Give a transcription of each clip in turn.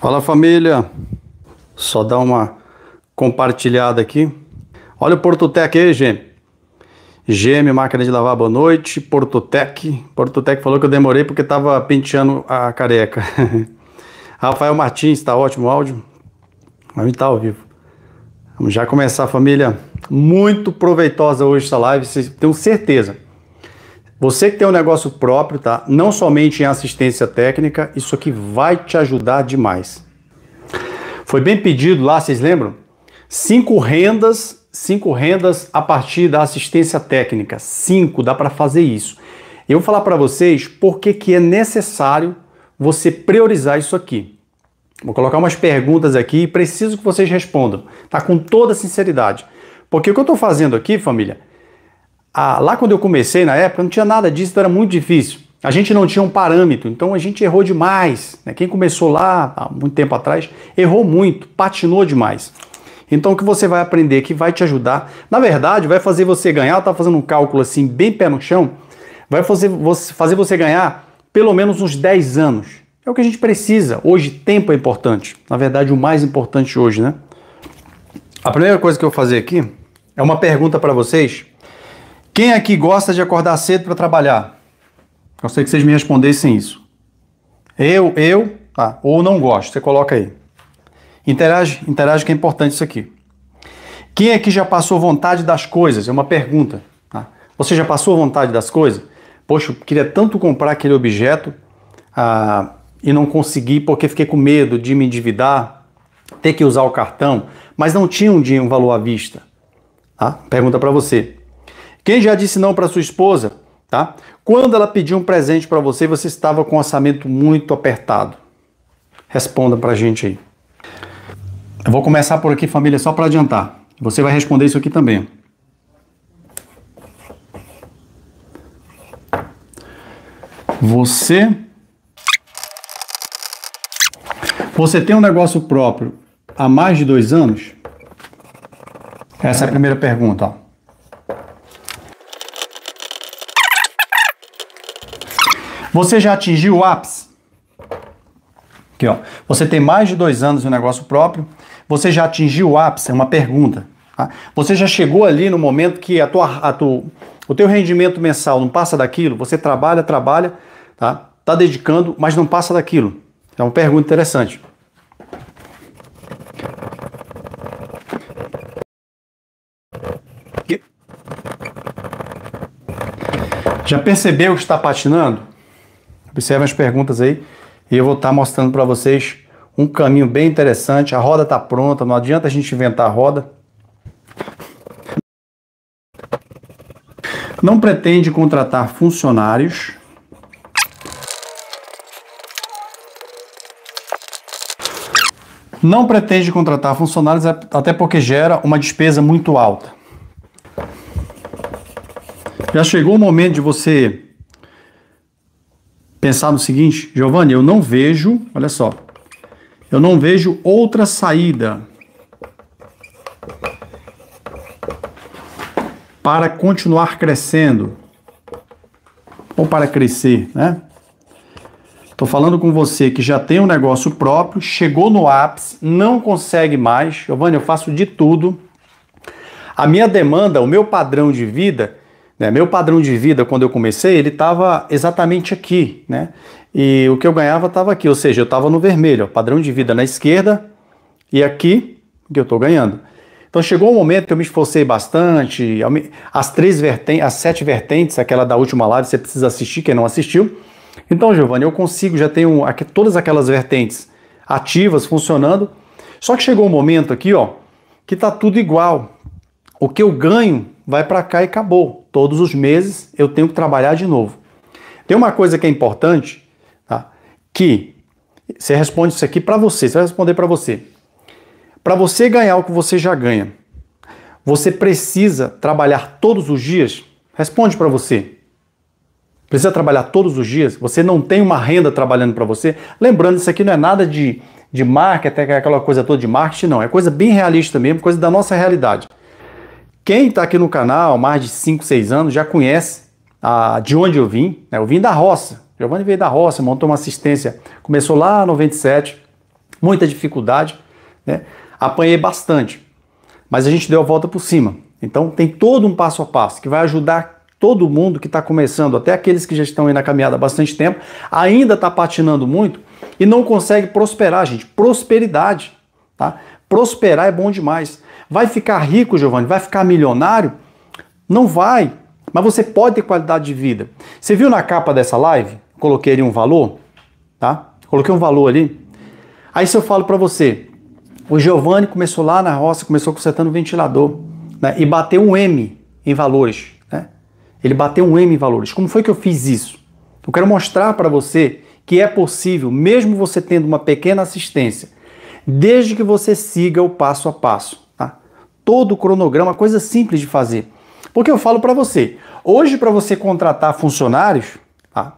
Fala família, só dá uma compartilhada aqui. Olha o Portutec aí, GM. GM, máquina de lavar, boa noite. Portutec. Portutec falou que eu demorei porque estava penteando a careca. Rafael Martins, está ótimo o áudio. Mas gente tá ao vivo. Vamos já começar, família. Muito proveitosa hoje essa live, vocês tenho certeza. Você que tem um negócio próprio, tá? Não somente em assistência técnica, isso aqui vai te ajudar demais. Foi bem pedido lá, vocês lembram? Cinco rendas, cinco rendas a partir da assistência técnica. Cinco, dá para fazer isso. Eu vou falar para vocês por que, que é necessário você priorizar isso aqui. Vou colocar umas perguntas aqui e preciso que vocês respondam, tá? Com toda sinceridade. Porque o que eu estou fazendo aqui, família, ah, lá quando eu comecei na época, não tinha nada disso, então era muito difícil. A gente não tinha um parâmetro, então a gente errou demais. Né? Quem começou lá há muito tempo atrás errou muito, patinou demais. Então o que você vai aprender que vai te ajudar, na verdade, vai fazer você ganhar, tá fazendo um cálculo assim bem pé no chão, vai fazer você, fazer você ganhar pelo menos uns 10 anos. É o que a gente precisa. Hoje tempo é importante. Na verdade, o mais importante hoje, né? A primeira coisa que eu vou fazer aqui é uma pergunta para vocês quem aqui gosta de acordar cedo para trabalhar? Gostaria que vocês me respondessem isso. Eu, eu, tá. Ou não gosto, você coloca aí. Interage, interage que é importante isso aqui. Quem aqui já passou vontade das coisas? É uma pergunta. Tá? Você já passou vontade das coisas? Poxa, eu queria tanto comprar aquele objeto ah, e não consegui porque fiquei com medo de me endividar, ter que usar o cartão, mas não tinha um dia um valor à vista. Tá? Pergunta para você. Quem já disse não para sua esposa, tá? Quando ela pediu um presente para você, você estava com um orçamento muito apertado. Responda para a gente aí. Eu vou começar por aqui, família, só para adiantar. Você vai responder isso aqui também. Você você tem um negócio próprio há mais de dois anos? Essa é a primeira pergunta. Ó. Você já atingiu o ápice? Aqui, ó. Você tem mais de dois anos no negócio próprio. Você já atingiu o ápice? É uma pergunta. Tá? Você já chegou ali no momento que a tua, a tu, o teu rendimento mensal não passa daquilo? Você trabalha, trabalha, tá? Tá dedicando, mas não passa daquilo. É uma pergunta interessante. Já percebeu que está patinando? Observem as perguntas aí e eu vou estar tá mostrando para vocês um caminho bem interessante. A roda está pronta, não adianta a gente inventar a roda. Não pretende contratar funcionários. Não pretende contratar funcionários, é, até porque gera uma despesa muito alta. Já chegou o momento de você pensar no seguinte, Giovanni, eu não vejo, olha só, eu não vejo outra saída para continuar crescendo ou para crescer, né? Estou falando com você que já tem um negócio próprio, chegou no ápice, não consegue mais. Giovanni, eu faço de tudo. A minha demanda, o meu padrão de vida né? Meu padrão de vida, quando eu comecei, ele estava exatamente aqui, né? E o que eu ganhava estava aqui, ou seja, eu estava no vermelho, ó, padrão de vida na esquerda e aqui que eu estou ganhando. Então chegou um momento que eu me esforcei bastante, as três vertentes, as sete vertentes, aquela da última live, você precisa assistir, quem não assistiu. Então, Giovanni, eu consigo, já tenho aqui, todas aquelas vertentes ativas, funcionando. Só que chegou um momento aqui, ó, que tá tudo igual. O que eu ganho vai para cá e acabou. Todos os meses eu tenho que trabalhar de novo. Tem uma coisa que é importante, tá? que você responde isso aqui para você, você vai responder para você. Para você ganhar o que você já ganha, você precisa trabalhar todos os dias? Responde para você. Precisa trabalhar todos os dias? Você não tem uma renda trabalhando para você? Lembrando, isso aqui não é nada de, de marketing, é aquela coisa toda de marketing, não. É coisa bem realista mesmo, coisa da nossa realidade. Quem está aqui no canal há mais de 5, 6 anos já conhece a, de onde eu vim. Né? Eu vim da roça. Giovanni veio da roça, montou uma assistência. Começou lá em 97, muita dificuldade. Né? Apanhei bastante, mas a gente deu a volta por cima. Então tem todo um passo a passo que vai ajudar todo mundo que está começando, até aqueles que já estão aí na caminhada há bastante tempo, ainda está patinando muito e não consegue prosperar, gente. Prosperidade, tá? Prosperar é bom demais. Vai ficar rico, Giovanni? Vai ficar milionário? Não vai. Mas você pode ter qualidade de vida. Você viu na capa dessa live? Coloquei ali um valor, tá? Coloquei um valor ali. Aí se eu falo para você, o Giovanni começou lá na roça, começou consertando ventilador, né? E bateu um M em valores, né? Ele bateu um M em valores. Como foi que eu fiz isso? Eu quero mostrar para você que é possível, mesmo você tendo uma pequena assistência, desde que você siga o passo a passo todo o cronograma, coisa simples de fazer. Porque eu falo para você, hoje para você contratar funcionários, tá?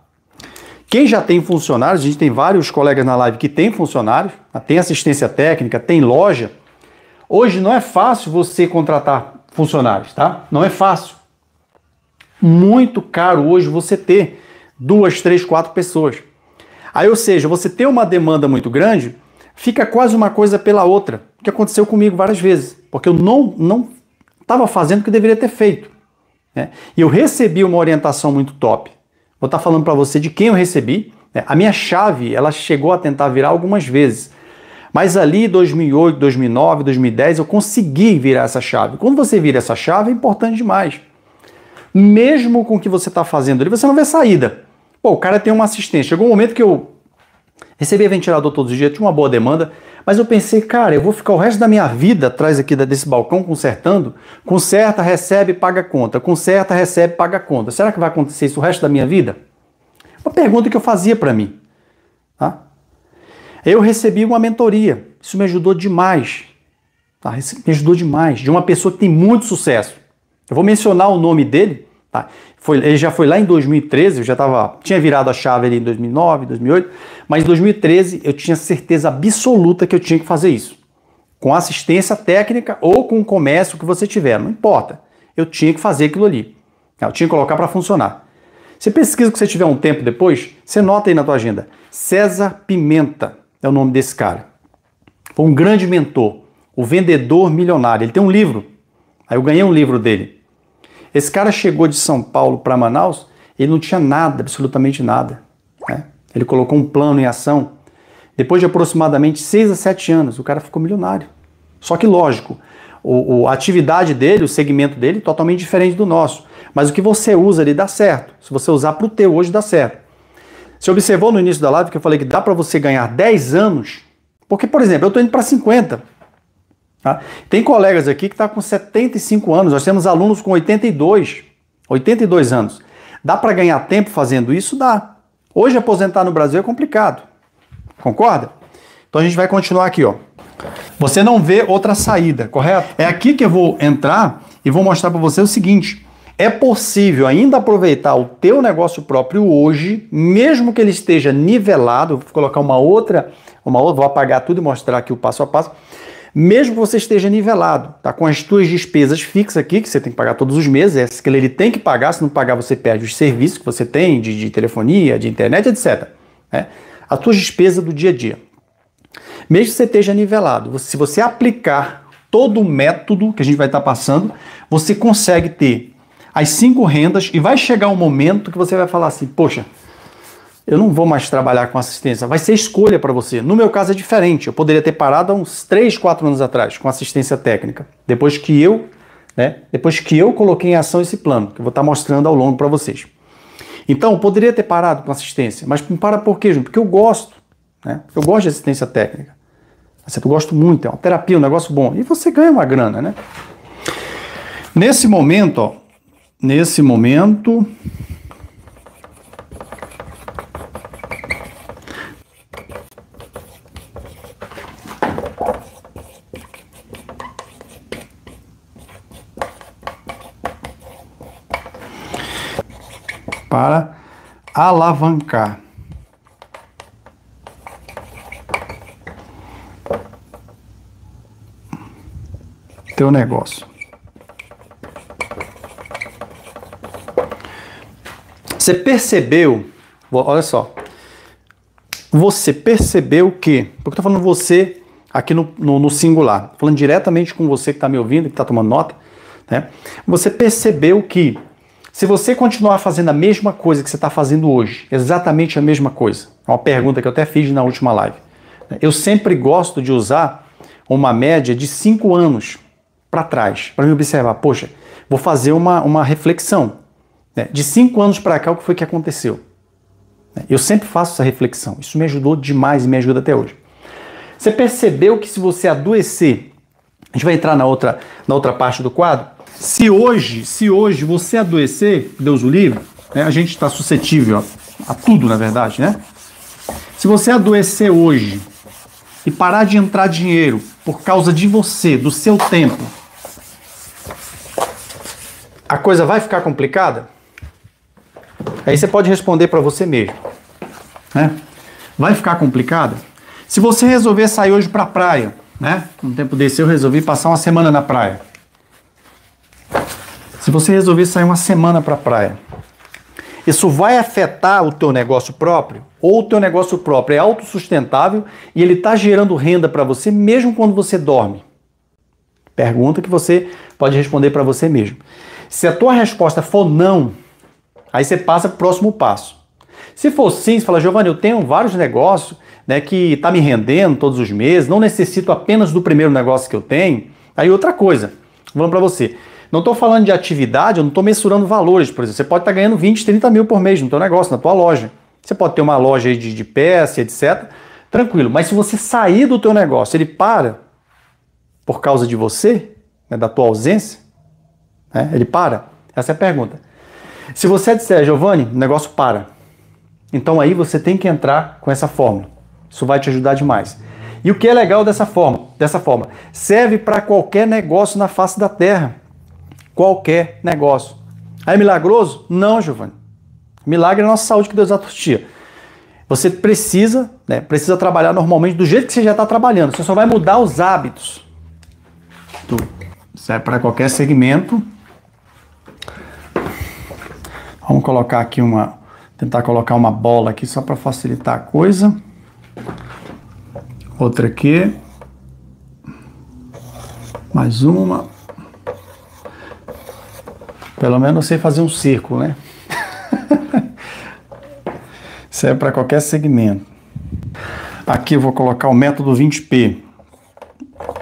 quem já tem funcionários, a gente tem vários colegas na live que tem funcionários, tá? tem assistência técnica, tem loja, hoje não é fácil você contratar funcionários, tá? Não é fácil. Muito caro hoje você ter duas, três, quatro pessoas. Aí, ou seja, você tem uma demanda muito grande, fica quase uma coisa pela outra, que aconteceu comigo várias vezes, porque eu não não estava fazendo o que deveria ter feito. Né? E eu recebi uma orientação muito top. Vou estar tá falando para você de quem eu recebi. Né? A minha chave, ela chegou a tentar virar algumas vezes. Mas ali, 2008, 2009, 2010, eu consegui virar essa chave. Quando você vira essa chave, é importante demais. Mesmo com o que você está fazendo ali, você não vê saída. Pô, o cara tem uma assistência. Chegou um momento que eu Recebia ventilador todos os dias, tinha uma boa demanda, mas eu pensei, cara, eu vou ficar o resto da minha vida atrás aqui desse balcão consertando? Conserta, recebe, paga conta. Conserta, recebe, paga conta. Será que vai acontecer isso o resto da minha vida? Uma pergunta que eu fazia para mim. Tá? Eu recebi uma mentoria. Isso me ajudou demais. Tá? me ajudou demais. De uma pessoa que tem muito sucesso. Eu vou mencionar o nome dele Tá? Foi, ele já foi lá em 2013, eu já tava, tinha virado a chave ali em 2009, 2008, mas em 2013 eu tinha certeza absoluta que eu tinha que fazer isso. Com assistência técnica ou com o comércio que você tiver, não importa. Eu tinha que fazer aquilo ali. Eu tinha que colocar para funcionar. Você pesquisa que você tiver um tempo depois, você nota aí na tua agenda. César Pimenta é o nome desse cara. Foi um grande mentor, o vendedor milionário. Ele tem um livro. Aí eu ganhei um livro dele. Esse cara chegou de São Paulo para Manaus, ele não tinha nada, absolutamente nada. Né? Ele colocou um plano em ação. Depois de aproximadamente 6 a 7 anos, o cara ficou milionário. Só que, lógico, o, a atividade dele, o segmento dele, totalmente diferente do nosso. Mas o que você usa ali dá certo. Se você usar para o teu hoje, dá certo. Você observou no início da live que eu falei que dá para você ganhar 10 anos? Porque, por exemplo, eu estou indo para 50. Tá? Tem colegas aqui que estão tá com 75 anos, nós temos alunos com 82, 82 anos. Dá para ganhar tempo fazendo isso? Dá. Hoje aposentar no Brasil é complicado. Concorda? Então a gente vai continuar aqui, ó. Você não vê outra saída, correto? É aqui que eu vou entrar e vou mostrar para você o seguinte: é possível ainda aproveitar o teu negócio próprio hoje, mesmo que ele esteja nivelado. Vou colocar uma outra, uma outra, vou apagar tudo e mostrar aqui o passo a passo mesmo que você esteja nivelado, tá? Com as suas despesas fixas aqui, que você tem que pagar todos os meses, essa é que ele tem que pagar, se não pagar, você perde os serviços que você tem de, de telefonia, de internet, etc. Né? A sua despesas do dia a dia. Mesmo que você esteja nivelado, se você aplicar todo o método que a gente vai estar passando, você consegue ter as cinco rendas e vai chegar um momento que você vai falar assim, poxa, eu não vou mais trabalhar com assistência. Vai ser escolha para você. No meu caso é diferente. Eu poderia ter parado há uns 3, 4 anos atrás com assistência técnica. Depois que eu, né, depois que eu coloquei em ação esse plano, que eu vou estar tá mostrando ao longo para vocês. Então, eu poderia ter parado com assistência, mas para por quê, Porque eu gosto, né? Eu gosto de assistência técnica. É eu gosto muito, é uma terapia, um negócio bom. E você ganha uma grana, né? Nesse momento, ó, nesse momento, alavancar. Teu negócio. Você percebeu, olha só, você percebeu que, porque eu estou falando você aqui no, no, no singular, falando diretamente com você que está me ouvindo, que está tomando nota, né? Você percebeu que se você continuar fazendo a mesma coisa que você está fazendo hoje, exatamente a mesma coisa, é uma pergunta que eu até fiz na última live. Né, eu sempre gosto de usar uma média de cinco anos para trás, para me observar. Poxa, vou fazer uma, uma reflexão. Né? De cinco anos para cá, o que foi que aconteceu? Né, eu sempre faço essa reflexão. Isso me ajudou demais e me ajuda até hoje. Você percebeu que se você adoecer, a gente vai entrar na outra, na outra parte do quadro, se hoje, se hoje você adoecer, Deus o livre, né, a gente está suscetível a, a tudo, na verdade, né? Se você adoecer hoje e parar de entrar dinheiro por causa de você, do seu tempo, a coisa vai ficar complicada? Aí você pode responder para você mesmo, né? Vai ficar complicada? Se você resolver sair hoje para a praia, né? Um tempo desse eu resolvi passar uma semana na praia. Se você resolver sair uma semana para a praia, isso vai afetar o teu negócio próprio? Ou o teu negócio próprio é autossustentável e ele está gerando renda para você mesmo quando você dorme? Pergunta que você pode responder para você mesmo. Se a tua resposta for não, aí você passa para o próximo passo. Se for sim, você fala, Giovanni, eu tenho vários negócios né, que está me rendendo todos os meses, não necessito apenas do primeiro negócio que eu tenho. Aí outra coisa, vamos para você, não estou falando de atividade, eu não estou mensurando valores, por exemplo. Você pode estar tá ganhando 20, 30 mil por mês no teu negócio, na tua loja. Você pode ter uma loja de, de peça, etc. Tranquilo. Mas se você sair do teu negócio, ele para por causa de você, né, da tua ausência, né, ele para? Essa é a pergunta. Se você disser, Giovanni, o negócio para. Então aí você tem que entrar com essa fórmula. Isso vai te ajudar demais. E o que é legal dessa forma? Dessa forma, serve para qualquer negócio na face da terra qualquer negócio. É milagroso? Não, Giovanni. Milagre é a nossa saúde que Deus dá Você precisa, né, precisa trabalhar normalmente do jeito que você já está trabalhando. Você só vai mudar os hábitos. Isso é para qualquer segmento. Vamos colocar aqui uma, tentar colocar uma bola aqui só para facilitar a coisa. Outra aqui. Mais uma. Pelo menos eu sei fazer um círculo, né? Serve é para qualquer segmento. Aqui eu vou colocar o método 20P.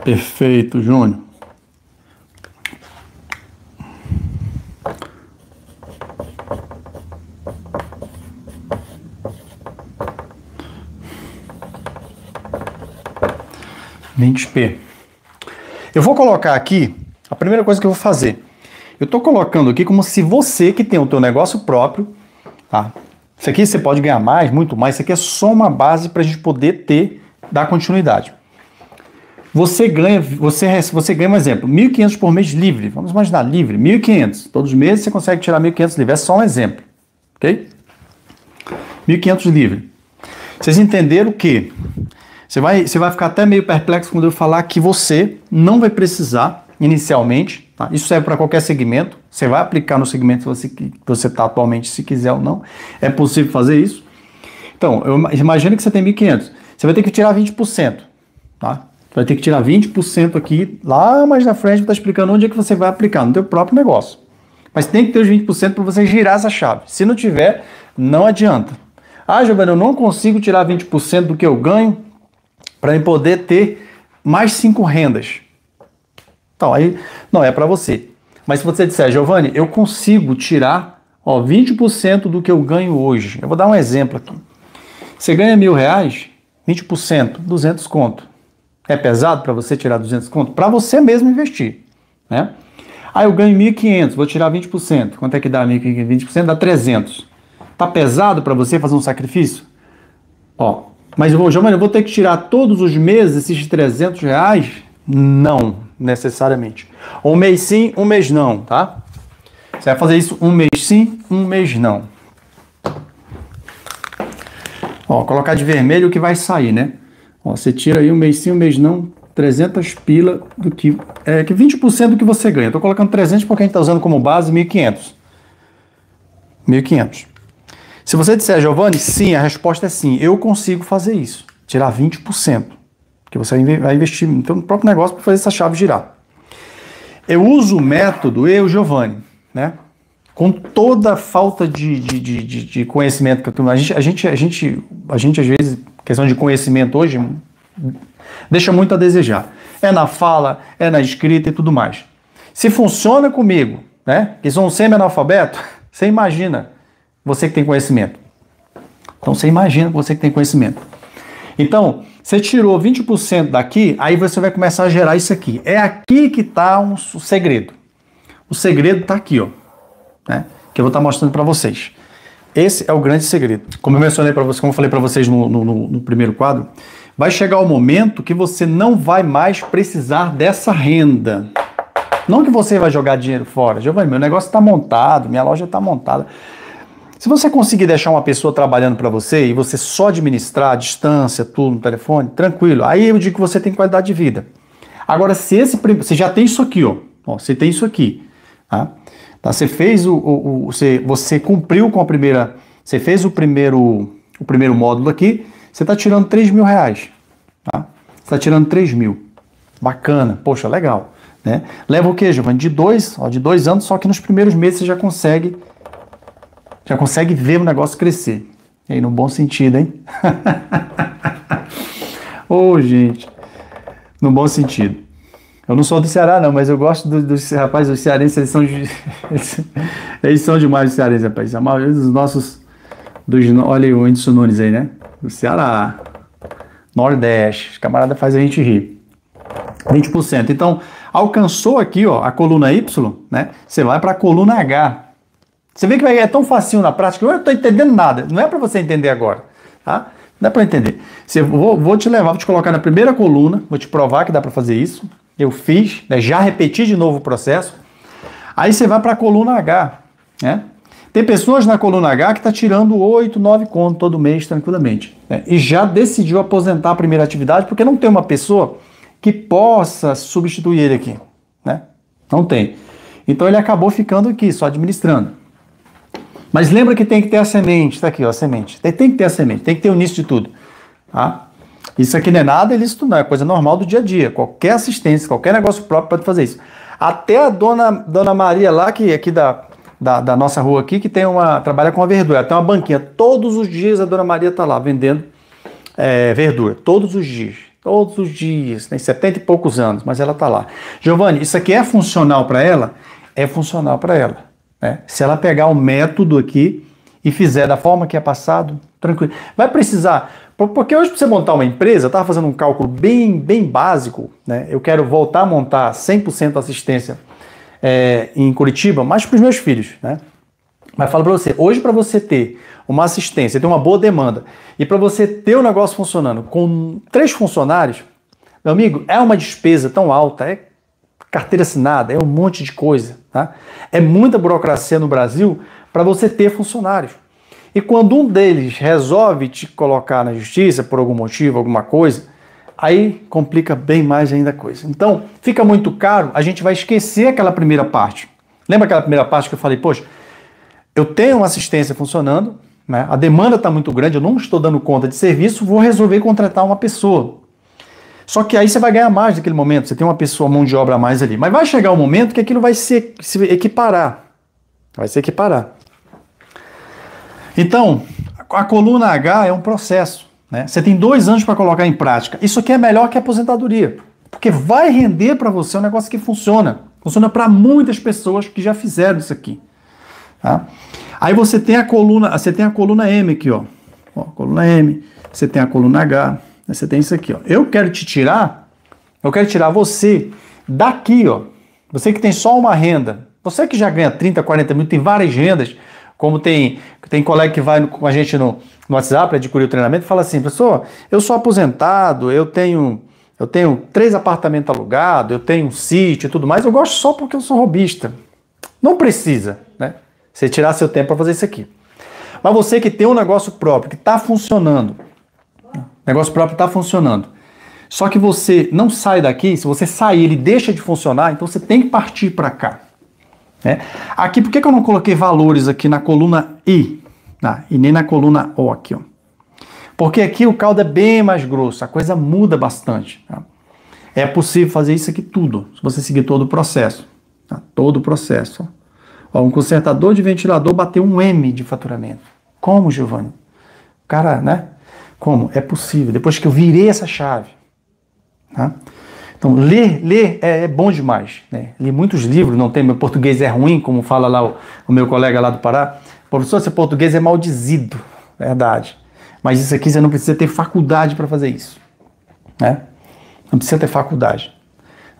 Perfeito, Júnior. 20 P. Eu vou colocar aqui a primeira coisa que eu vou fazer eu estou colocando aqui como se você que tem o teu negócio próprio, tá? Isso aqui você pode ganhar mais, muito mais. Isso aqui é só uma base para a gente poder ter, dar continuidade. Você ganha, você, você ganha um exemplo, 1.500 por mês livre. Vamos imaginar, livre, 1.500. Todos os meses você consegue tirar 1.500 livre. É só um exemplo, ok? 1.500 livre. Vocês entenderam que você vai, você vai ficar até meio perplexo quando eu falar que você não vai precisar, inicialmente, Tá? Isso serve para qualquer segmento. Você vai aplicar no segmento que você está atualmente, se quiser ou não. É possível fazer isso. Então, eu imagino que você tem 1.500. Você vai ter que tirar 20%. Tá? vai ter que tirar 20% aqui. Lá mais na frente, está explicando onde é que você vai aplicar, no teu próprio negócio. Mas tem que ter os 20% para você girar essa chave. Se não tiver, não adianta. Ah, Giovanni, eu não consigo tirar 20% do que eu ganho para poder ter mais cinco rendas. Então, aí não é para você. Mas se você disser, Giovanni, eu consigo tirar ó, 20% do que eu ganho hoje. Eu vou dar um exemplo aqui. Você ganha mil reais, 20%, 200 conto. É pesado para você tirar 200 conto? Para você mesmo investir, né? aí eu ganho 1.500, vou tirar 20%. Quanto é que dá 1.500? Dá 300. Tá pesado para você fazer um sacrifício? Ó, mas, Giovanni, eu vou ter que tirar todos os meses esses 300 reais? Não, necessariamente. Um mês sim, um mês não, tá? Você vai fazer isso um mês sim, um mês não. Ó, colocar de vermelho o que vai sair, né? Ó, você tira aí um mês sim, um mês não, 300 pila do que é que 20% do que você ganha. Estou colocando 300 porque a gente está usando como base 1.500. 1.500. Se você disser, Giovanni, sim, a resposta é sim, eu consigo fazer isso. Tirar 20%. Porque você vai investir então, no próprio negócio para fazer essa chave girar. Eu uso o método, eu, Giovanni, né? Com toda a falta de, de, de, de conhecimento que eu tenho. A gente, a, gente, a, gente, a gente, às vezes, questão de conhecimento hoje, deixa muito a desejar. É na fala, é na escrita e tudo mais. Se funciona comigo, né? Que sou um semi-analfabeto, você imagina você que tem conhecimento. Então você imagina você que tem conhecimento. Então, você tirou 20% daqui, aí você vai começar a gerar isso aqui. É aqui que está um, o segredo. O segredo está aqui, ó, né? que eu vou estar tá mostrando para vocês. Esse é o grande segredo. Como eu mencionei para vocês, como eu falei para vocês no, no, no primeiro quadro, vai chegar o momento que você não vai mais precisar dessa renda. Não que você vai jogar dinheiro fora, Giovanni, meu negócio está montado, minha loja está montada. Se você conseguir deixar uma pessoa trabalhando para você e você só administrar a distância, tudo no telefone, tranquilo. Aí eu digo que você tem qualidade de vida. Agora, se esse você já tem isso aqui, ó, ó você tem isso aqui, tá? tá? Você fez o, o, o você, você cumpriu com a primeira, você fez o primeiro, o primeiro módulo aqui, você está tirando 3 mil reais, tá? Você está tirando 3 mil, bacana, poxa, legal, né? Leva o quê, Giovanni? De dois, ó, de dois anos, só que nos primeiros meses você já consegue já consegue ver o negócio crescer. E aí, no bom sentido, hein? Ô, oh, gente. No bom sentido. Eu não sou do Ceará, não, mas eu gosto dos do, do, os cearenses, eles são, eles são demais, os cearenses, rapaz. A maioria dos nossos. Dos, olha o Índice Nunes aí, né? Do Ceará. Nordeste. Os camarada faz a gente rir. 20%. Então, alcançou aqui, ó, a coluna Y, né? Você vai para a coluna H. Você vê que é tão facinho na prática, eu não estou entendendo nada. Não é para você entender agora, tá? Não é para entender. Você, vou, vou te levar, vou te colocar na primeira coluna, vou te provar que dá para fazer isso. Eu fiz, né? já repeti de novo o processo. Aí você vai para a coluna H, né? Tem pessoas na coluna H que está tirando 8, 9 conto todo mês tranquilamente. Né? E já decidiu aposentar a primeira atividade porque não tem uma pessoa que possa substituir ele aqui. Né? Não tem. Então ele acabou ficando aqui, só administrando. Mas lembra que tem que ter a semente, está aqui, ó, a semente. Tem, tem, que ter a semente, tem que ter o início de tudo. Tá? Isso aqui não é nada ilícito, não, é coisa normal do dia a dia. Qualquer assistência, qualquer negócio próprio pode fazer isso. Até a dona, dona Maria lá, que é aqui da, da, da nossa rua aqui, que tem uma. trabalha com a verdura, tem uma banquinha. Todos os dias a dona Maria está lá vendendo é, verdura. Todos os dias. Todos os dias. Tem 70 e poucos anos, mas ela está lá. Giovanni, isso aqui é funcional para ela? É funcional para ela. Né? Se ela pegar o um método aqui e fizer da forma que é passado, tranquilo. Vai precisar, porque hoje para você montar uma empresa, eu estava fazendo um cálculo bem, bem básico, né? eu quero voltar a montar 100% assistência é, em Curitiba, mas para os meus filhos. Né? Mas falo para você, hoje para você ter uma assistência, ter uma boa demanda, e para você ter o negócio funcionando com três funcionários, meu amigo, é uma despesa tão alta, é carteira assinada, é um monte de coisa. Tá? É muita burocracia no Brasil para você ter funcionários. E quando um deles resolve te colocar na justiça por algum motivo, alguma coisa, aí complica bem mais ainda a coisa. Então, fica muito caro, a gente vai esquecer aquela primeira parte. Lembra aquela primeira parte que eu falei, poxa, eu tenho uma assistência funcionando, né? a demanda está muito grande, eu não estou dando conta de serviço, vou resolver contratar uma pessoa. Só que aí você vai ganhar mais naquele momento, você tem uma pessoa, mão de obra a mais ali. Mas vai chegar o um momento que aquilo vai se, se equiparar. Vai se equiparar. Então, a coluna H é um processo. Né? Você tem dois anos para colocar em prática. Isso aqui é melhor que a aposentadoria, porque vai render para você um negócio que funciona. Funciona para muitas pessoas que já fizeram isso aqui. Tá? Aí você tem a coluna, você tem a coluna M aqui, ó. ó coluna M, você tem a coluna H, você tem isso aqui, ó. Eu quero te tirar, eu quero tirar você daqui, ó. Você que tem só uma renda, você que já ganha 30, 40 mil, tem várias rendas, como tem, tem colega que vai com a gente no, no WhatsApp para adquirir o treinamento, fala assim, pessoal, eu sou aposentado, eu tenho eu tenho três apartamentos alugados, eu tenho um sítio e tudo mais, eu gosto só porque eu sou robista. Não precisa, né? Você tirar seu tempo para fazer isso aqui. Mas você que tem um negócio próprio, que está funcionando, Negócio próprio está funcionando. Só que você não sai daqui, se você sair ele deixa de funcionar, então você tem que partir para cá. Né? Aqui, por que, que eu não coloquei valores aqui na coluna I? Ah, e nem na coluna O aqui, ó. Porque aqui o caldo é bem mais grosso, a coisa muda bastante. Tá? É possível fazer isso aqui tudo, se você seguir todo o processo. Tá? Todo o processo. Ó. Ó, um consertador de ventilador bateu um M de faturamento. Como, Giovanni? O cara, né? Como? É possível. Depois que eu virei essa chave. Tá? Então, ler, ler é, é bom demais. Né? Li muitos livros, não tem, meu português é ruim, como fala lá o, o meu colega lá do Pará. Professor, seu português é maldizido. Verdade. Mas isso aqui você não precisa ter faculdade para fazer isso. Né? Não precisa ter faculdade.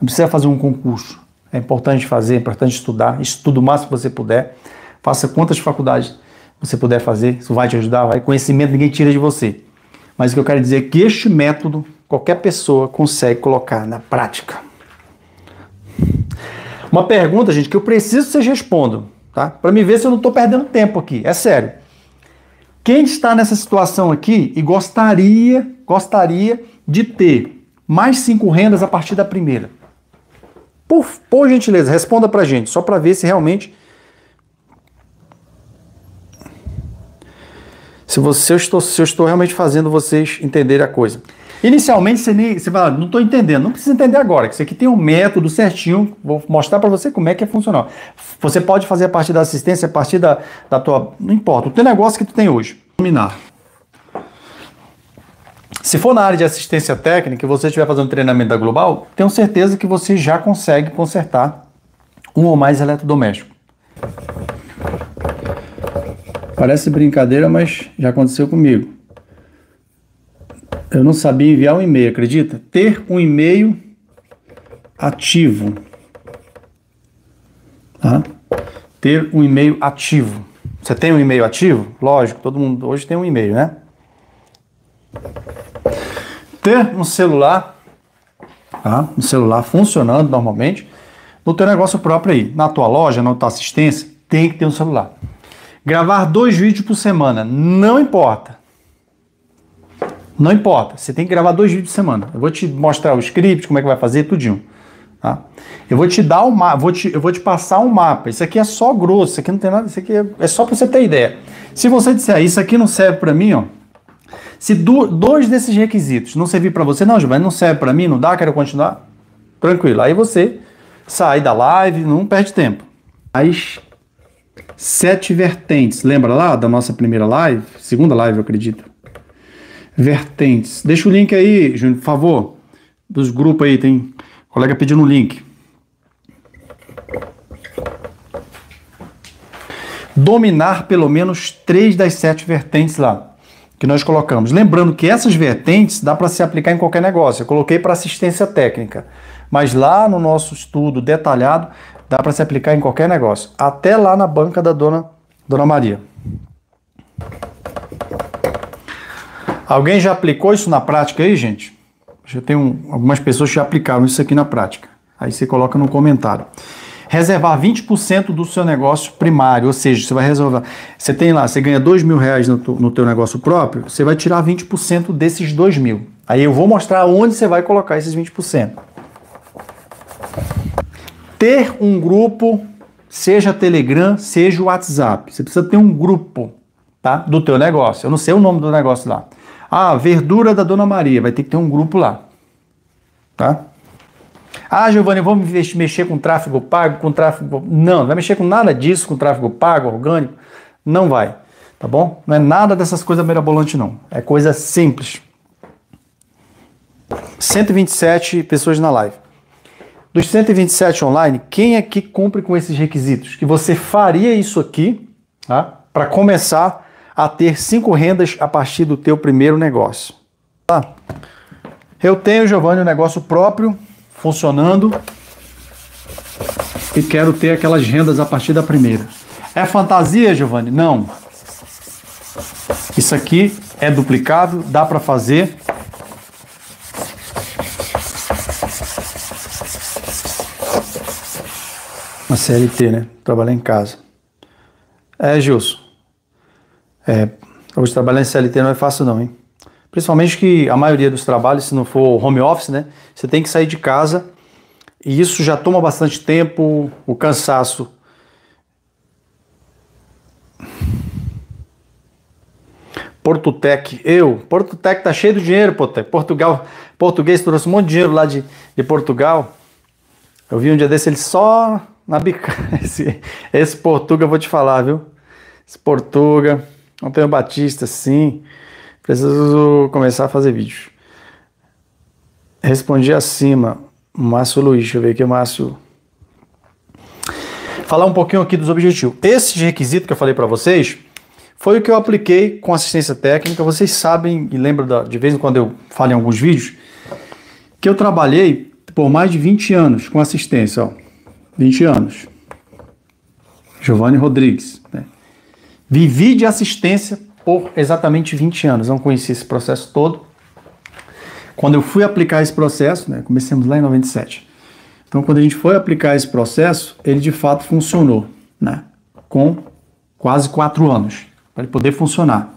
Não precisa fazer um concurso. É importante fazer, é importante estudar. Estuda o máximo que você puder. Faça quantas faculdades você puder fazer. Isso vai te ajudar. Vai. Conhecimento ninguém tira de você. Mas o que eu quero dizer é que este método qualquer pessoa consegue colocar na prática. Uma pergunta, gente, que eu preciso que vocês respondam, tá? Para me ver se eu não estou perdendo tempo aqui. É sério. Quem está nessa situação aqui e gostaria, gostaria de ter mais cinco rendas a partir da primeira? Por, por gentileza, responda para gente, só para ver se realmente se, você, eu, estou, se eu estou realmente fazendo vocês entenderem a coisa. Inicialmente você, nem, você fala, não estou entendendo, não precisa entender agora, que isso aqui tem um método certinho, vou mostrar para você como é que é funcional. Você pode fazer a partir da assistência, a partir da, da tua, não importa, o teu negócio que tu tem hoje, dominar. Se for na área de assistência técnica e você estiver fazendo treinamento da Global, tenho certeza que você já consegue consertar um ou mais eletrodoméstico. Parece brincadeira, mas já aconteceu comigo. Eu não sabia enviar um e-mail, acredita? Ter um e-mail ativo. Tá? Ter um e-mail ativo. Você tem um e-mail ativo? Lógico, todo mundo hoje tem um e-mail, né? Ter um celular, tá? um celular funcionando normalmente, no teu negócio próprio aí, na tua loja, na tua assistência, tem que ter um celular. Gravar dois vídeos por semana, não importa. Não importa, você tem que gravar dois vídeos por semana. Eu vou te mostrar o script, como é que vai fazer, tudinho. Tá? Eu vou te dar um mapa, vou te, eu vou te passar um mapa. Isso aqui é só grosso, isso aqui não tem nada, isso aqui é, é só para você ter ideia. Se você disser, ah, isso aqui não serve para mim, ó, se do, dois desses requisitos não servir para você, não, Giovanni, não serve para mim, não dá, quero continuar, tranquilo. Aí você sai da live, não perde tempo. Mas Sete vertentes. Lembra lá da nossa primeira live? Segunda live, eu acredito. Vertentes. Deixa o link aí, Júnior, por favor. Dos grupos aí, tem colega pedindo um link. Dominar pelo menos três das sete vertentes lá que nós colocamos. Lembrando que essas vertentes dá para se aplicar em qualquer negócio. Eu coloquei para assistência técnica, mas lá no nosso estudo detalhado dá para se aplicar em qualquer negócio, até lá na banca da dona, dona Maria. Alguém já aplicou isso na prática aí, gente? Já tem um, algumas pessoas que já aplicaram isso aqui na prática. Aí você coloca no comentário. Reservar 20% do seu negócio primário, ou seja, você vai reservar. Você tem lá, você ganha 2 mil reais no, no teu negócio próprio, você vai tirar 20% desses 2 mil. Aí eu vou mostrar onde você vai colocar esses 20% ter um grupo, seja Telegram, seja WhatsApp. Você precisa ter um grupo, tá? Do teu negócio. Eu não sei o nome do negócio lá. Ah, verdura da Dona Maria, vai ter que ter um grupo lá. Tá? Ah, Giovanni, vamos mexer com tráfego pago, com tráfego. Não, não vai mexer com nada disso, com tráfego pago, orgânico. Não vai. Tá bom? Não é nada dessas coisas mirabolantes, não. É coisa simples. 127 pessoas na live. Dos 127 online, quem é que cumpre com esses requisitos? Que você faria isso aqui tá? para começar a ter cinco rendas a partir do teu primeiro negócio. Tá? Eu tenho, Giovanni, um negócio próprio, funcionando e quero ter aquelas rendas a partir da primeira. É fantasia, Giovanni? Não. Isso aqui é duplicável, dá para fazer uma CLT, né? Trabalhar em casa. É, Gilson. É, hoje trabalhar em CLT não é fácil não, hein? Principalmente que a maioria dos trabalhos, se não for home office, né? Você tem que sair de casa e isso já toma bastante tempo, o cansaço. Porto Tec, eu, Porto Tec tá cheio de dinheiro, Portugal, português trouxe um monte de dinheiro lá de, de Portugal. Eu vi um dia desse, ele só na Esse, esse Portuga, eu vou te falar, viu? Esse Portuga, Antônio Batista, sim. Preciso começar a fazer vídeos. Respondi acima, Márcio Luiz. Deixa eu ver aqui, Márcio. Falar um pouquinho aqui dos objetivos. Esse requisito que eu falei para vocês foi o que eu apliquei com assistência técnica. Vocês sabem e lembram da, de vez em quando eu falo em alguns vídeos que eu trabalhei por mais de 20 anos com assistência. Ó. 20 anos. Giovanni Rodrigues. Né? Vivi de assistência por exatamente 20 anos. Não conheci esse processo todo. Quando eu fui aplicar esse processo, né, comecemos lá em 97. Então, quando a gente foi aplicar esse processo, ele de fato funcionou, né? Com quase quatro anos, para ele poder funcionar.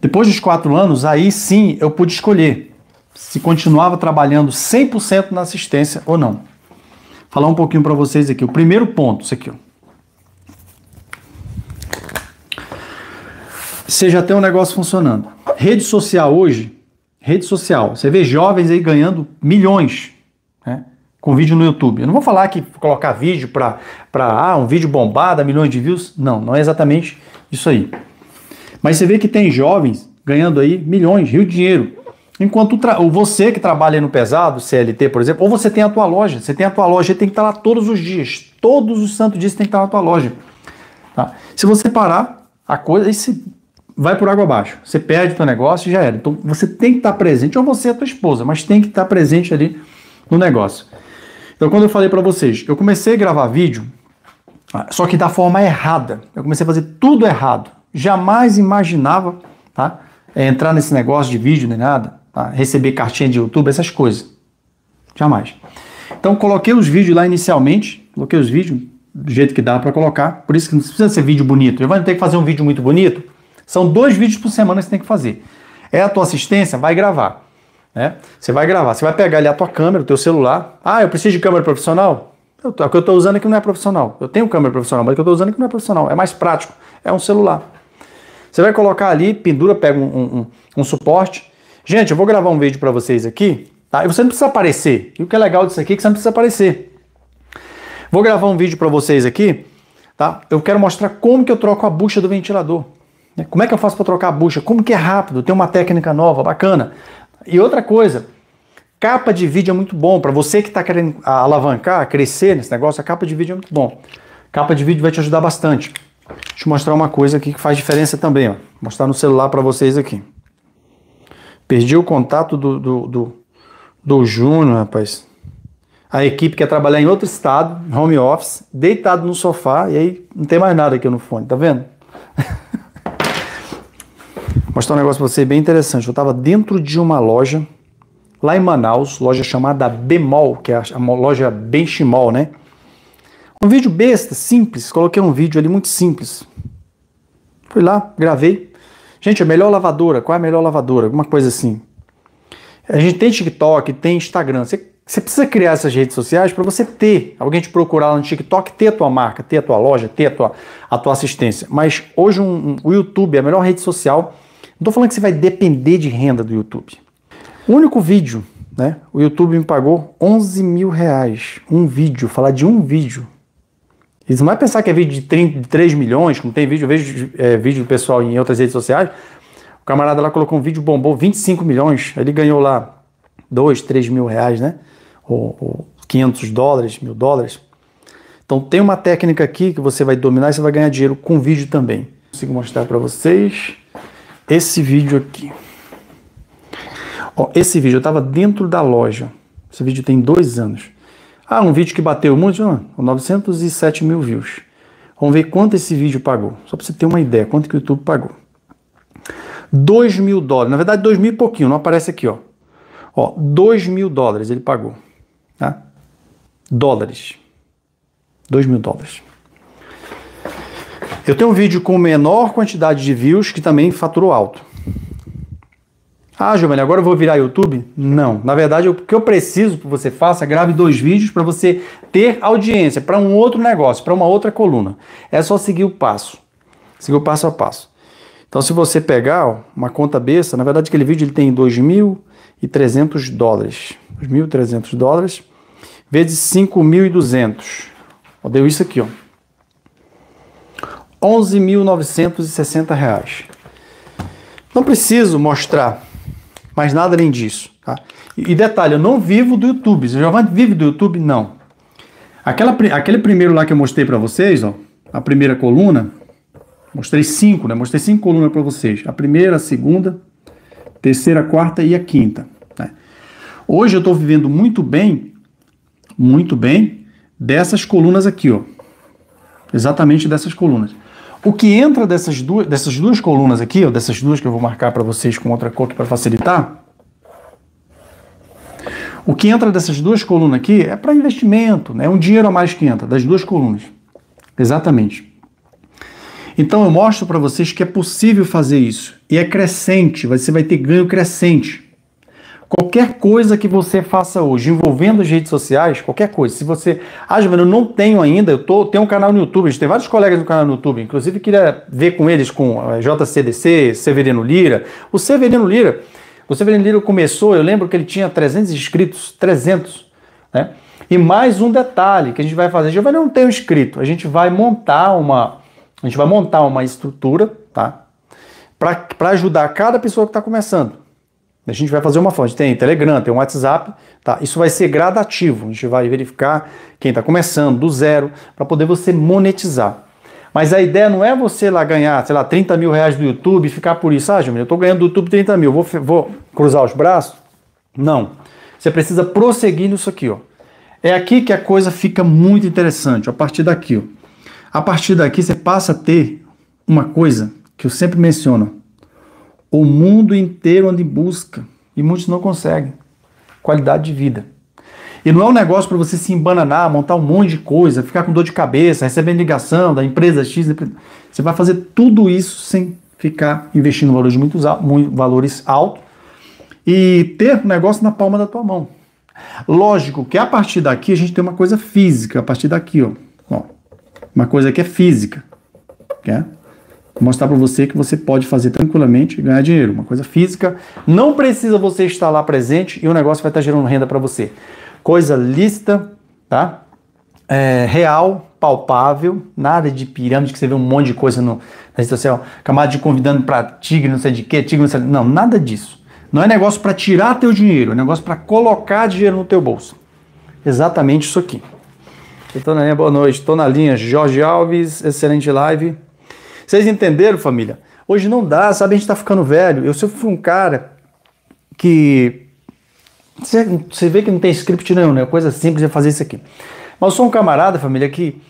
Depois dos quatro anos, aí sim eu pude escolher se continuava trabalhando 100% na assistência ou não falar um pouquinho para vocês aqui. O primeiro ponto, isso aqui, ó. Você já tem um negócio funcionando. Rede social hoje, rede social, você vê jovens aí ganhando milhões, né? Com vídeo no YouTube. Eu não vou falar que colocar vídeo para ah, um vídeo bombado, milhões de views. Não, não é exatamente isso aí. Mas você vê que tem jovens ganhando aí milhões, rio de dinheiro, Enquanto você que trabalha no pesado, CLT, por exemplo, ou você tem a tua loja, você tem a tua loja e tem que estar lá todos os dias, todos os santos dias tem que estar na tua loja. Tá? Se você parar, a coisa se vai por água abaixo. Você perde o teu negócio e já era. Então você tem que estar presente, ou você é a tua esposa, mas tem que estar presente ali no negócio. Então quando eu falei para vocês, eu comecei a gravar vídeo, ah, só que da forma errada. Eu comecei a fazer tudo errado. Jamais imaginava, tá? É entrar nesse negócio de vídeo nem nada tá? receber cartinha de YouTube, essas coisas. Jamais. Então coloquei os vídeos lá inicialmente, coloquei os vídeos do jeito que dá para colocar, por isso que não precisa ser vídeo bonito. Eu vou ter que fazer um vídeo muito bonito. São dois vídeos por semana que você tem que fazer. É a tua assistência, vai gravar. Né? Você vai gravar, você vai pegar ali a tua câmera, o teu celular. Ah, eu preciso de câmera profissional? Eu, a que eu estou usando aqui é não é profissional. Eu tenho câmera profissional, mas a que eu estou usando aqui é não é profissional. É mais prático, é um celular. Você vai colocar ali, pendura, pega um, um, um suporte, Gente, eu vou gravar um vídeo para vocês aqui, tá? E você não precisa aparecer. E o que é legal disso aqui é que você não precisa aparecer. Vou gravar um vídeo para vocês aqui, tá? Eu quero mostrar como que eu troco a bucha do ventilador. Né? Como é que eu faço para trocar a bucha? Como que é rápido? Tem uma técnica nova, bacana. E outra coisa, capa de vídeo é muito bom. Para você que está querendo alavancar, crescer nesse negócio, a capa de vídeo é muito bom. Capa de vídeo vai te ajudar bastante. Deixa eu mostrar uma coisa aqui que faz diferença também. Ó. Vou mostrar no celular para vocês aqui. Perdi o contato do, do, do, do Júnior, rapaz. A equipe quer trabalhar em outro estado, home office, deitado no sofá, e aí não tem mais nada aqui no fone, tá vendo? mostrar um negócio pra você bem interessante. Eu estava dentro de uma loja, lá em Manaus, loja chamada Bemol, que é a loja Benchimol, né? Um vídeo besta, simples, coloquei um vídeo ali muito simples. Fui lá, gravei, Gente, a melhor lavadora, qual é a melhor lavadora? Alguma coisa assim. A gente tem TikTok, tem Instagram. Você, você precisa criar essas redes sociais para você ter alguém te procurar lá no TikTok, ter a tua marca, ter a tua loja, ter a tua, a tua assistência. Mas hoje um, um, o YouTube é a melhor rede social. Não estou falando que você vai depender de renda do YouTube. O único vídeo, né? O YouTube me pagou 11 mil reais. Um vídeo, falar de um vídeo e não vai pensar que é vídeo de 33 milhões, como tem vídeo, eu vejo é, vídeo do pessoal em outras redes sociais. O camarada lá colocou um vídeo, bombou 25 milhões, ele ganhou lá 2, 3 mil reais, né? Ou, ou 500 dólares, mil dólares. Então tem uma técnica aqui que você vai dominar e você vai ganhar dinheiro com vídeo também. Consigo mostrar para vocês esse vídeo aqui. Ó, esse vídeo eu estava dentro da loja. Esse vídeo tem dois anos. Ah, um vídeo que bateu muito, não, 907 mil views. Vamos ver quanto esse vídeo pagou. Só para você ter uma ideia, quanto que o YouTube pagou. 2 mil dólares. Na verdade, 2 mil e pouquinho, não aparece aqui, ó. Ó, 2 mil dólares ele pagou. Tá? Dólares. 2 mil dólares. Eu tenho um vídeo com menor quantidade de views que também faturou alto. Ah, Giovanni, agora eu vou virar YouTube? Não. Na verdade, o que eu preciso que você faça, é grave dois vídeos para você ter audiência para um outro negócio, para uma outra coluna. É só seguir o passo. Seguir o passo a passo. Então, se você pegar uma conta besta, na verdade, aquele vídeo ele tem 2.300 dólares. 2.300 dólares vezes 5.200. Deu isso aqui, ó. 11.960 reais. Não preciso mostrar mas nada além disso. Tá? E detalhe, eu não vivo do YouTube. Você já vive do YouTube? Não. Aquela, aquele primeiro lá que eu mostrei para vocês, ó, a primeira coluna, mostrei cinco, né? Mostrei cinco colunas para vocês. A primeira, a segunda, terceira, a quarta e a quinta. Né? Hoje eu estou vivendo muito bem, muito bem, dessas colunas aqui, ó. Exatamente dessas colunas. O que entra dessas duas, dessas duas colunas aqui, dessas duas que eu vou marcar para vocês com outra cor para facilitar, o que entra dessas duas colunas aqui é para investimento, né? um dinheiro a mais que entra, das duas colunas. Exatamente. Então eu mostro para vocês que é possível fazer isso. E é crescente, você vai ter ganho crescente. Qualquer coisa que você faça hoje envolvendo as redes sociais, qualquer coisa, se você. Ah, Giovanni, eu não tenho ainda, eu tô, tenho um canal no YouTube, a gente tem vários colegas no canal no YouTube, inclusive queria ver com eles, com JCDC, Severino Lira. O Severino Lira, o Severino Lira começou, eu lembro que ele tinha 300 inscritos, 300, né? E mais um detalhe que a gente vai fazer, Giovanni, eu não tenho inscrito, a gente vai montar uma. A gente vai montar uma estrutura, tá? Para ajudar cada pessoa que está começando. A gente vai fazer uma fonte tem Telegram, tem um WhatsApp, tá? Isso vai ser gradativo. A gente vai verificar quem está começando do zero para poder você monetizar. Mas a ideia não é você lá ganhar, sei lá, 30 mil reais do YouTube e ficar por isso. Ah, Júnior, eu estou ganhando do YouTube 30 mil, vou, vou cruzar os braços? Não. Você precisa prosseguir nisso aqui, ó. É aqui que a coisa fica muito interessante, a partir daqui, ó. A partir daqui você passa a ter uma coisa que eu sempre menciono, o mundo inteiro anda em busca e muitos não conseguem. Qualidade de vida. E não é um negócio para você se embananar, montar um monte de coisa, ficar com dor de cabeça, recebendo ligação da empresa X. Você vai fazer tudo isso sem ficar investindo valores muito, altos valores altos e ter o negócio na palma da tua mão. Lógico que a partir daqui a gente tem uma coisa física, a partir daqui, ó. ó uma coisa que é física. quer é mostrar para você que você pode fazer tranquilamente e ganhar dinheiro, uma coisa física. Não precisa você estar lá presente e o negócio vai estar gerando renda para você. Coisa lista, tá? É, real, palpável, nada de pirâmide que você vê um monte de coisa no, na rede social, camada de convidando para tigre, não sei de quê, tigre, não sei. Não, nada disso. Não é negócio para tirar teu dinheiro, é negócio para colocar dinheiro no teu bolso. Exatamente isso aqui. Estou na linha, boa noite. Estou na linha. Jorge Alves, excelente live. Vocês entenderam, família? Hoje não dá, sabe? A gente tá ficando velho. Eu sempre fui um cara que. Você vê que não tem script nenhum, né? Coisa simples é fazer isso aqui. Mas eu sou um camarada, família, que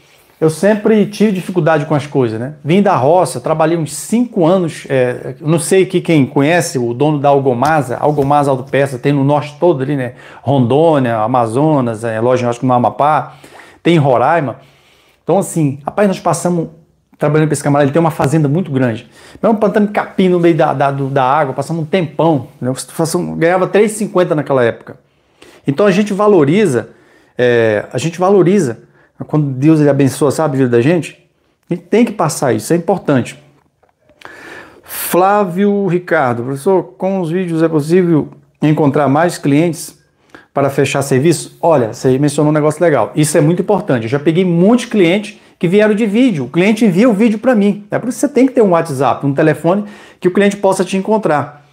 eu sempre tive dificuldade com as coisas, né? Vim da roça, trabalhei uns 5 anos. É, não sei aqui quem conhece o dono da Algomasa, Algomasa Autopeça, tem no norte todo ali, né? Rondônia, Amazonas, é, loja acho que no Amapá, tem Roraima. Então, assim, rapaz, nós passamos trabalhando para esse camarada, ele tem uma fazenda muito grande. Mesmo plantando capim no meio da, da, da água, passando um tempão, né? Tá ganhava 3,50 naquela época. Então a gente valoriza, é, a gente valoriza quando Deus ele abençoa, sabe, a vida da gente. A gente tem que passar isso, é importante. Flávio Ricardo, professor, com os vídeos é possível encontrar mais clientes para fechar serviço? Olha, você mencionou um negócio legal. Isso é muito importante. Eu já peguei um monte de cliente que vieram de vídeo. O cliente envia o vídeo para mim. É por isso que você tem que ter um WhatsApp, um telefone que o cliente possa te encontrar.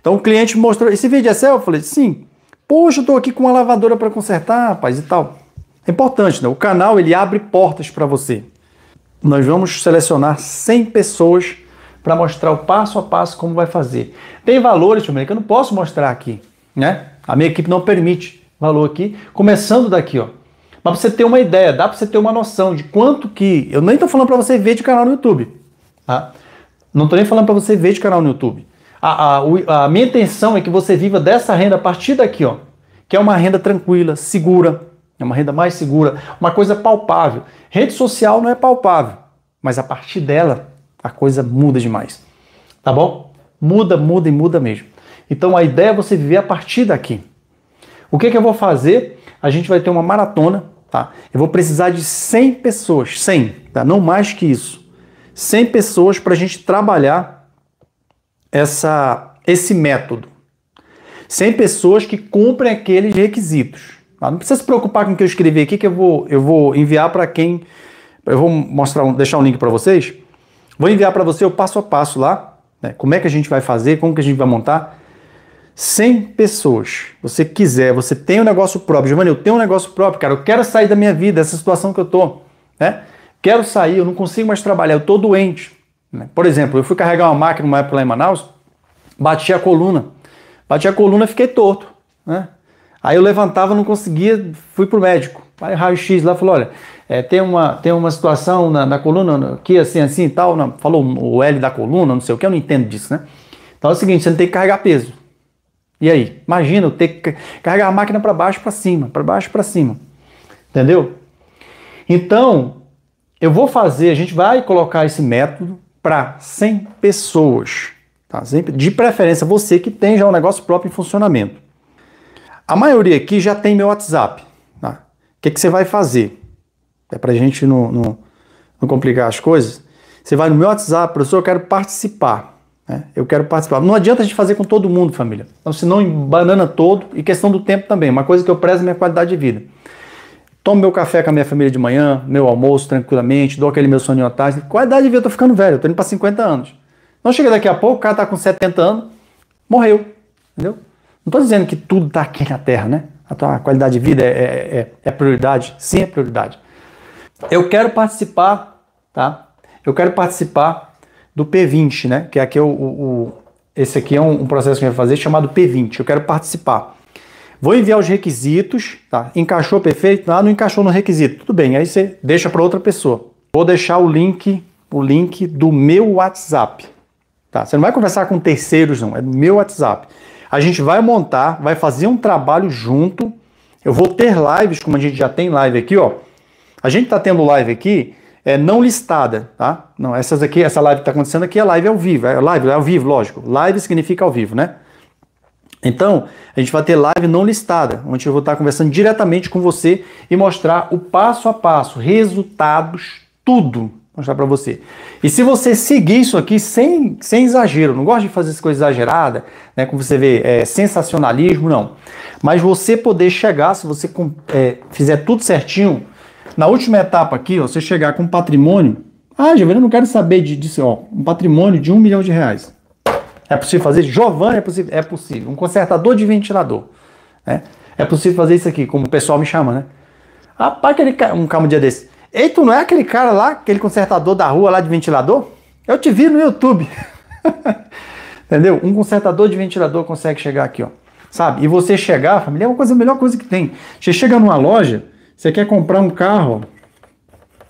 Então o cliente mostrou, esse vídeo é seu? Eu falei, sim. Poxa, eu estou aqui com uma lavadora para consertar, rapaz, e tal. É importante, né? O canal, ele abre portas para você. Nós vamos selecionar 100 pessoas para mostrar o passo a passo como vai fazer. Tem valores, também que eu não posso mostrar aqui, né? A minha equipe não permite valor aqui, começando daqui, ó. Mas para você ter uma ideia, dá para você ter uma noção de quanto que. Eu nem estou falando para você ver de canal no YouTube. Tá? Não estou nem falando para você ver de canal no YouTube. A, a, a, minha intenção é que você viva dessa renda a partir daqui, ó, que é uma renda tranquila, segura, é uma renda mais segura, uma coisa palpável. Rede social não é palpável, mas a partir dela a coisa muda demais. Tá bom? Muda, muda e muda mesmo. Então a ideia é você viver a partir daqui. O que, que eu vou fazer? a gente vai ter uma maratona, tá? Eu vou precisar de 100 pessoas, 100, tá? Não mais que isso. 100 pessoas para a gente trabalhar essa, esse método. 100 pessoas que cumprem aqueles requisitos. Tá? Não precisa se preocupar com o que eu escrevi aqui, que eu vou, eu vou enviar para quem. Eu vou mostrar, deixar um link para vocês. Vou enviar para você o passo a passo lá, né? como é que a gente vai fazer, como que a gente vai montar. 100 pessoas, você quiser, você tem um negócio próprio, Giovanni, eu tenho um negócio próprio, cara, eu quero sair da minha vida, dessa situação que eu tô, né? Quero sair, eu não consigo mais trabalhar, eu tô doente. Né? Por exemplo, eu fui carregar uma máquina uma época lá em Manaus, bati a coluna, bati a coluna, fiquei torto, né? Aí eu levantava, não conseguia, fui pro médico. Aí raio-x lá falou: olha, é, tem, uma, tem uma situação na, na coluna aqui, assim, assim e tal. Não, falou o L da coluna, não sei o que, eu não entendo disso, né? Então é o seguinte: você não tem que carregar peso. E aí? Imagina eu ter que carregar a máquina para baixo, para cima, para baixo, para cima. Entendeu? Então, eu vou fazer, a gente vai colocar esse método para 100 pessoas. Tá? De preferência, você que tem já um negócio próprio em funcionamento. A maioria aqui já tem meu WhatsApp. Tá? O que, que você vai fazer? É para a gente não, não, não complicar as coisas. Você vai no meu WhatsApp, professor, eu quero participar. Né? Eu quero participar. Não adianta a gente fazer com todo mundo, família. Então, se não banana todo, e questão do tempo também. Uma coisa que eu prezo é minha qualidade de vida. Tomo meu café com a minha família de manhã, meu almoço tranquilamente, dou aquele meu soninho à tarde. Qualidade de vida, eu tô ficando velho, eu tô indo para 50 anos. Não chega daqui a pouco, o cara tá com 70 anos, morreu. Entendeu? Não tô dizendo que tudo tá aqui na Terra, né? A tua qualidade de vida é, é, é, é prioridade? Sim, é prioridade. Eu quero participar, tá? Eu quero participar do P20, né? Que é aqui é o, o esse aqui é um, um processo que eu vou vai fazer chamado P20. Eu quero participar. Vou enviar os requisitos, tá? Encaixou perfeito? Ah, não encaixou no requisito. Tudo bem, aí você deixa para outra pessoa. Vou deixar o link, o link do meu WhatsApp. Tá? Você não vai conversar com terceiros, não, é do meu WhatsApp. A gente vai montar, vai fazer um trabalho junto. Eu vou ter lives, como a gente já tem live aqui, ó. A gente está tendo live aqui é, não listada, tá? Não, essas aqui, essa live que está acontecendo aqui é live ao vivo, é live, é ao vivo, lógico. Live significa ao vivo, né? Então, a gente vai ter live não listada, onde eu vou estar conversando diretamente com você e mostrar o passo a passo, resultados, tudo. Mostrar para você. E se você seguir isso aqui sem, sem exagero, não gosto de fazer essas coisas exageradas, né? Como você vê, é, sensacionalismo, não. Mas você poder chegar, se você é, fizer tudo certinho, na última etapa aqui, ó, você chegar com patrimônio. Ah, Giovanni, eu não quero saber de, disso, ó, um patrimônio de um milhão de reais. É possível fazer? Giovanni, é possível? É possível. Um consertador de ventilador. Né? É possível fazer isso aqui, como o pessoal me chama, né? Rapaz, aquele cara, um calmo dia desse. Ei, tu não é aquele cara lá, aquele consertador da rua lá de ventilador? Eu te vi no YouTube. Entendeu? Um consertador de ventilador consegue chegar aqui, ó. Sabe? E você chegar, família, é uma coisa, a melhor coisa que tem. Você chega numa loja, você quer comprar um carro?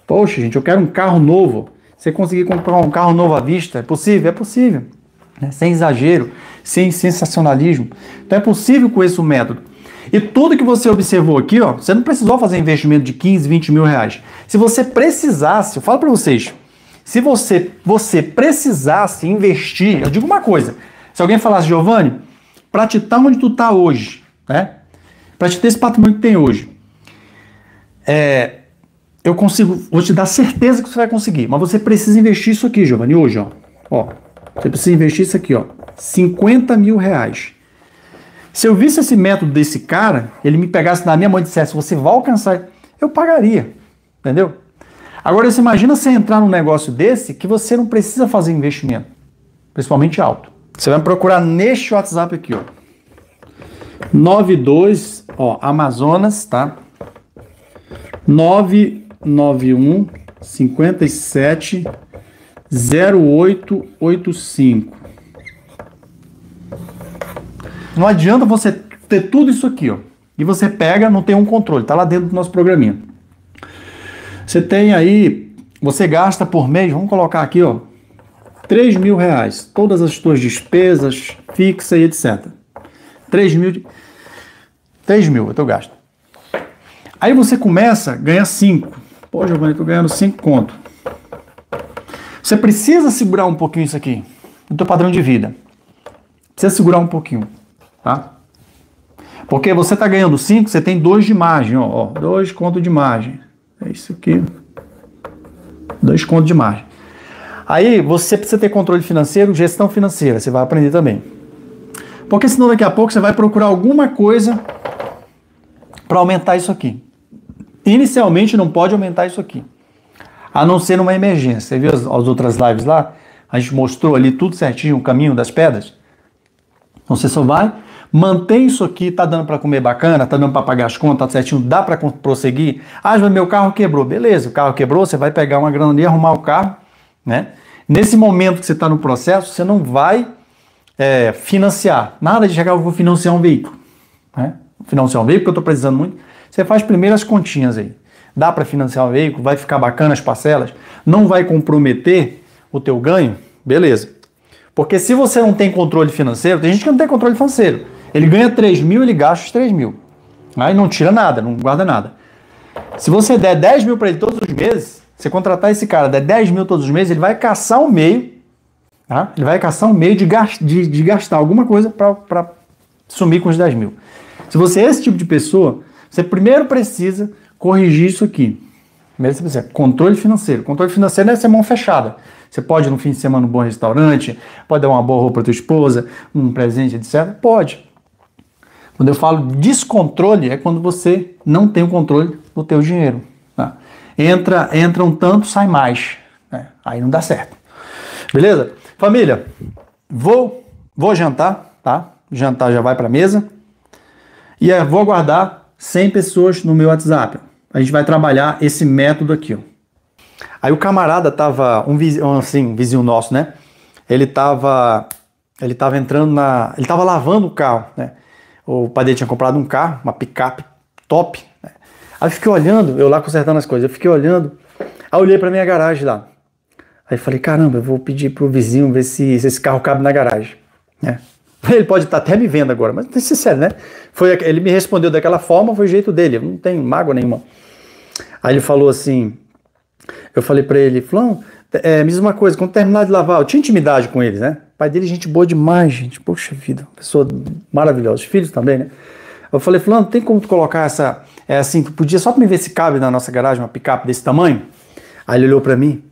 Poxa, gente, eu quero um carro novo. Você conseguir comprar um carro novo à vista? É possível? É possível. Né? Sem exagero, sem sensacionalismo. Então é possível com esse método. E tudo que você observou aqui, ó, você não precisou fazer investimento de 15, 20 mil reais. Se você precisasse, eu falo para vocês, se você, você precisasse investir, eu digo uma coisa, se alguém falasse, Giovanni, para te estar onde tu está hoje, né? para te ter esse patrimônio que tem hoje, é, eu consigo, vou te dar certeza que você vai conseguir, mas você precisa investir isso aqui, Giovanni, hoje, ó. ó você precisa investir isso aqui, ó, 50 mil reais. Se eu visse esse método desse cara, ele me pegasse na minha mão e dissesse, você vai alcançar, eu pagaria, entendeu? Agora, você imagina você entrar num negócio desse que você não precisa fazer investimento, principalmente alto. Você vai me procurar neste WhatsApp aqui, ó. 92, ó, Amazonas, tá? 991 57 0885. Não adianta você ter tudo isso aqui, ó. E você pega, não tem um controle, tá lá dentro do nosso programinha. Você tem aí, você gasta por mês, vamos colocar aqui, ó, 3 mil reais, todas as suas despesas fixa e etc. 3 mil, 3 mil é teu gasto. Aí você começa, ganha 5. Pô, Giovanni, tô ganhando 5 conto. Você precisa segurar um pouquinho isso aqui, no teu padrão de vida. Precisa segurar um pouquinho, tá? Porque você está ganhando 5, você tem 2 de margem, ó, 2 conto de margem. É isso aqui. 2 conto de margem. Aí você precisa ter controle financeiro, gestão financeira, você vai aprender também. Porque senão daqui a pouco você vai procurar alguma coisa para aumentar isso aqui. Inicialmente não pode aumentar isso aqui, a não ser numa emergência. Você viu as, as outras lives lá? A gente mostrou ali tudo certinho o caminho das pedras. Então você só vai, mantém isso aqui, tá dando para comer bacana, tá dando para pagar as contas, tá certinho, dá para prosseguir. Ah, mas meu carro quebrou. Beleza, o carro quebrou, você vai pegar uma grana e arrumar o carro, né? Nesse momento que você está no processo, você não vai é, financiar. Nada de chegar, eu vou financiar um veículo. Né? Financiar um veículo que eu estou precisando muito. Você faz primeiro as continhas aí. Dá para financiar o veículo? Vai ficar bacana as parcelas? Não vai comprometer o teu ganho? Beleza. Porque se você não tem controle financeiro, tem gente que não tem controle financeiro. Ele ganha 3 mil, ele gasta os 3 mil. Aí não tira nada, não guarda nada. Se você der 10 mil para ele todos os meses, você contratar esse cara, der 10 mil todos os meses, ele vai caçar um meio, tá? ele vai caçar um meio de, gast, de, de gastar alguma coisa para sumir com os 10 mil. Se você é esse tipo de pessoa, você primeiro precisa corrigir isso aqui. Primeiro você precisa controle financeiro. Controle financeiro não é ser mão fechada. Você pode no fim de semana um bom restaurante, pode dar uma boa roupa para tua esposa, um presente, etc. Pode. Quando eu falo descontrole é quando você não tem o controle do teu dinheiro. Tá? Entra, entra um tanto, sai mais. Né? Aí não dá certo. Beleza? Família, vou vou jantar, tá? Jantar já vai para mesa. E é, vou aguardar 100 pessoas no meu WhatsApp. A gente vai trabalhar esse método aqui. Aí o camarada tava, um vizinho, assim, um vizinho nosso, né? Ele tava, ele tava entrando na, ele tava lavando o carro, né? O padeiro tinha comprado um carro, uma picape top. Né? Aí eu fiquei olhando, eu lá consertando as coisas, eu fiquei olhando. Aí olhei para minha garagem lá. Aí falei, caramba, eu vou pedir pro vizinho ver se, se esse carro cabe na garagem, né? Ele pode estar tá até me vendo agora, mas tem sincero, né? Foi, ele me respondeu daquela forma, foi o jeito dele, não tem mágoa nenhuma. Aí ele falou assim: eu falei para ele, Flão, é, me diz uma coisa, quando terminar de lavar, eu tinha intimidade com eles, né? pai dele, é gente boa demais, gente, poxa vida, pessoa maravilhosa, os filhos também, né? Eu falei, Fulano, tem como tu colocar essa. É assim, tu podia só pra me ver se cabe na nossa garagem uma picape desse tamanho? Aí ele olhou para mim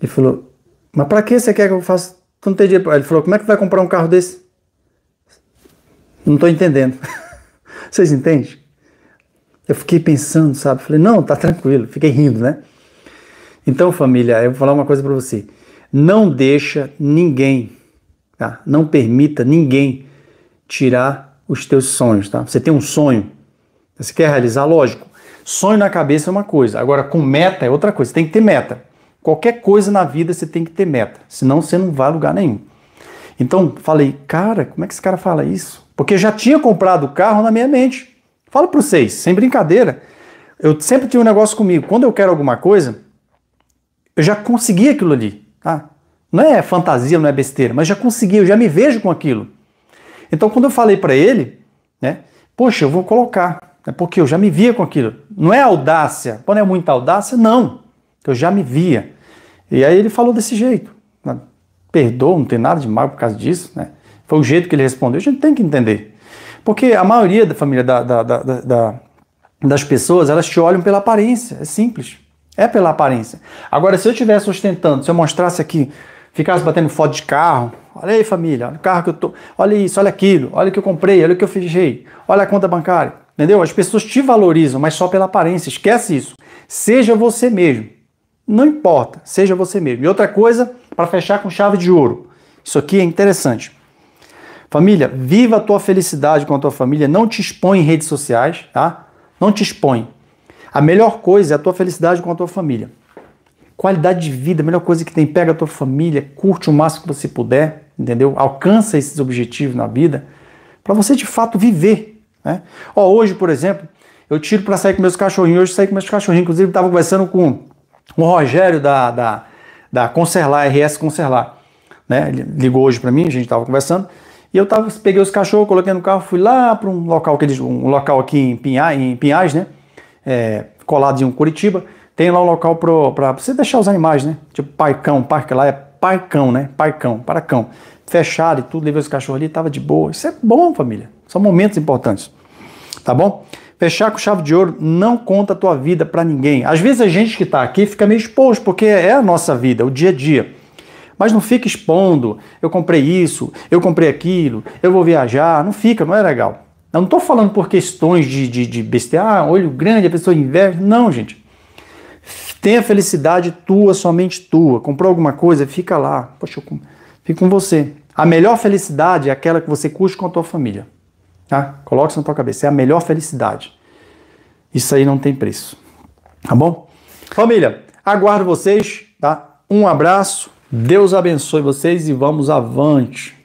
e falou: Mas para que você quer que eu faça Tu não tem dinheiro. Ele falou: Como é que vai comprar um carro desse? Não estou entendendo. Vocês entendem? Eu fiquei pensando, sabe? Falei: Não, tá tranquilo. Fiquei rindo, né? Então, família, eu vou falar uma coisa para você. Não deixa ninguém, tá? Não permita ninguém tirar os teus sonhos, tá? Você tem um sonho, você quer realizar, lógico. Sonho na cabeça é uma coisa, agora com meta é outra coisa. Você tem que ter meta. Qualquer coisa na vida você tem que ter meta, senão você não vai a lugar nenhum. Então, falei, cara, como é que esse cara fala isso? Porque já tinha comprado o carro na minha mente. Falo para vocês, sem brincadeira. Eu sempre tinha um negócio comigo. Quando eu quero alguma coisa, eu já consegui aquilo ali. Tá? Não é fantasia, não é besteira, mas já consegui, eu já me vejo com aquilo. Então, quando eu falei para ele, né, poxa, eu vou colocar, né, porque eu já me via com aquilo. Não é audácia. Quando é muita audácia, não que eu já me via. E aí ele falou desse jeito. Né? Perdoa, não tem nada de mal por causa disso. Né? Foi o jeito que ele respondeu. A gente tem que entender. Porque a maioria da família da, da, da, da das pessoas, elas te olham pela aparência. É simples. É pela aparência. Agora, se eu estivesse ostentando, se eu mostrasse aqui, ficasse batendo foto de carro, olha aí família, olha o carro que eu tô, olha isso, olha aquilo, olha o que eu comprei, olha o que eu fechei, olha a conta bancária, entendeu? As pessoas te valorizam, mas só pela aparência, esquece isso. Seja você mesmo. Não importa, seja você mesmo. E outra coisa, para fechar com chave de ouro. Isso aqui é interessante. Família, viva a tua felicidade com a tua família, não te expõe em redes sociais, tá? Não te expõe. A melhor coisa é a tua felicidade com a tua família. Qualidade de vida, a melhor coisa que tem, pega a tua família, curte o máximo que você puder, entendeu? Alcança esses objetivos na vida para você de fato viver, né? Ó, hoje, por exemplo, eu tiro para sair com meus cachorrinhos, hoje saí com meus cachorrinhos, inclusive estava conversando com o Rogério da, da, da Conserlar, RS Concerlar, né? ligou hoje para mim, a gente estava conversando. E eu tava, peguei os cachorros, coloquei no carro, fui lá para um local que eles, um local aqui em Pinhais, em Pinhais né? É, colado em Curitiba. Tem lá um local para você deixar os animais, né? Tipo parcão, parque lá é parcão, né? Parcão, paracão. Fechado e tudo, levei os cachorros ali, tava de boa. Isso é bom, família. São momentos importantes. Tá bom? Fechar com chave de ouro não conta a tua vida para ninguém. Às vezes a gente que está aqui fica meio exposto, porque é a nossa vida, o dia a dia. Mas não fica expondo, eu comprei isso, eu comprei aquilo, eu vou viajar, não fica, não é legal. Eu não estou falando por questões de, de, de besteira, ah, olho grande, a pessoa inveja, Não, gente. Tenha felicidade tua, somente tua. Comprou alguma coisa, fica lá. Poxa, eu com... fica com você. A melhor felicidade é aquela que você curte com a tua família. Tá? Coloque isso na tua cabeça. É a melhor felicidade. Isso aí não tem preço. Tá bom? Família, aguardo vocês, tá? Um abraço, Deus abençoe vocês e vamos avante.